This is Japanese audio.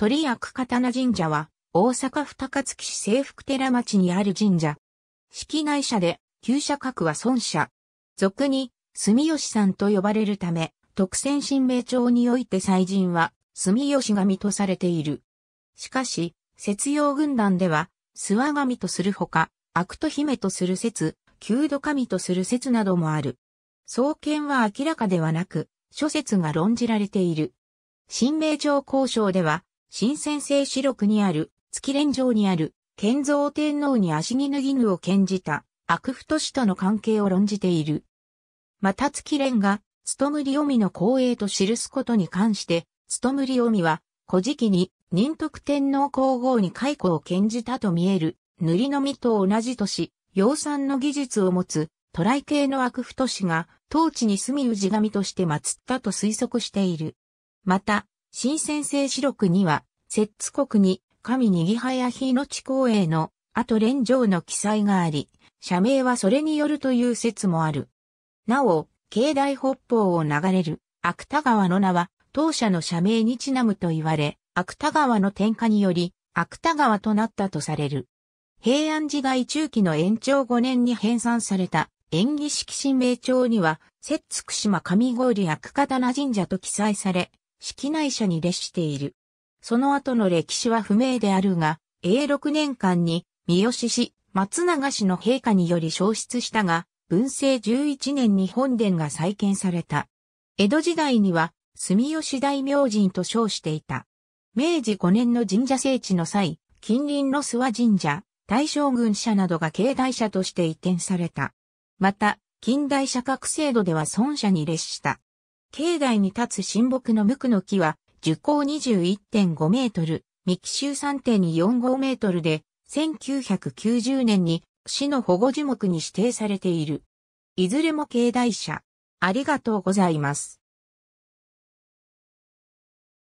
鳥役刀神社は、大阪府高槻市制服寺町にある神社。式内社で、旧社格は孫社。俗に、住吉さんと呼ばれるため、特選神明帳において祭神は、住吉神とされている。しかし、節用軍団では、諏訪神とするほか、悪と姫とする説、旧土神とする説などもある。創建は明らかではなく、諸説が論じられている。神明帳交渉では、新鮮性四六にある、月連城にある、建造天皇に足ぎぬぎぬを献じた、悪府と死との関係を論じている。また月連が、つとむりおみの光栄と記すことに関して、つとむりおみは、古事記に、仁徳天皇皇后に解雇を献じたと見える、塗りの実と同じ年、養蚕の技術を持つ、渡来系の悪府都市が、当地に住み氏神として祀ったと推測している。また、新先生四録には、摂津国に神にぎはや日の地公営の後連城の記載があり、社名はそれによるという説もある。なお、境内北方を流れる芥川の名は当社の社名にちなむと言われ、芥川の天下により芥川となったとされる。平安時代中期の延長5年に編纂された演技式神明帳には、摂津福島上郡悪刀神社と記載され、式内社に列している。その後の歴史は不明であるが、永禄年間に三好氏、松永氏の陛下により消失したが、文政11年に本殿が再建された。江戸時代には、住吉大明神と称していた。明治5年の神社聖地の際、近隣の諏訪神社、大将軍社などが境内社として移転された。また、近代社格制度では孫社に列した。境内に立つ神木の無垢の木は、樹高21.5メートル、幹周3.45メートルで、1990年に市の保護樹木に指定されている。いずれも境内者。ありがとうございます。